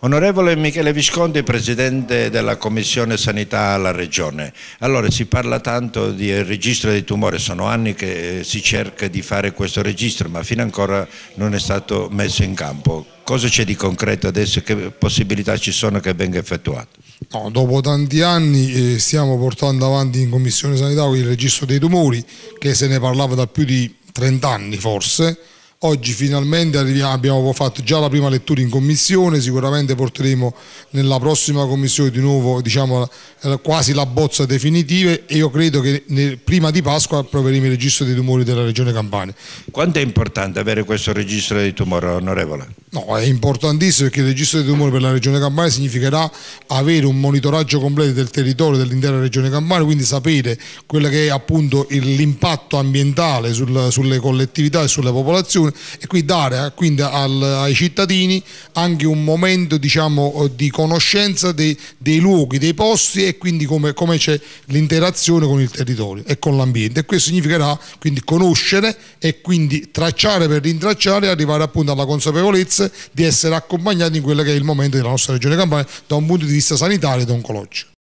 Onorevole Michele Visconti, Presidente della Commissione Sanità alla Regione. Allora, si parla tanto di registro dei tumori, sono anni che eh, si cerca di fare questo registro, ma fino ancora non è stato messo in campo. Cosa c'è di concreto adesso? Che possibilità ci sono che venga effettuato? No, dopo tanti anni eh, stiamo portando avanti in Commissione Sanità il registro dei tumori, che se ne parlava da più di 30 anni forse, Oggi finalmente abbiamo fatto già la prima lettura in commissione, sicuramente porteremo nella prossima commissione di nuovo diciamo, quasi la bozza definitiva e io credo che nel, prima di Pasqua approveremo il registro dei tumori della Regione Campania. Quanto è importante avere questo registro dei tumori, onorevole? No, è importantissimo perché il registro dei tumori per la Regione Campania significherà avere un monitoraggio completo del territorio dell'intera Regione Campania, quindi sapere quello che è appunto l'impatto ambientale sul, sulle collettività e sulle popolazioni e qui dare quindi al, ai cittadini anche un momento diciamo, di conoscenza dei, dei, luoghi, dei posti e quindi come, come c'è l'interazione con il territorio e con l'ambiente e questo significherà quindi conoscere e quindi tracciare per rintracciare e arrivare appunto alla consapevolezza di essere accompagnati in quello che è il momento della nostra regione Campania da un punto di vista sanitario ed oncologico.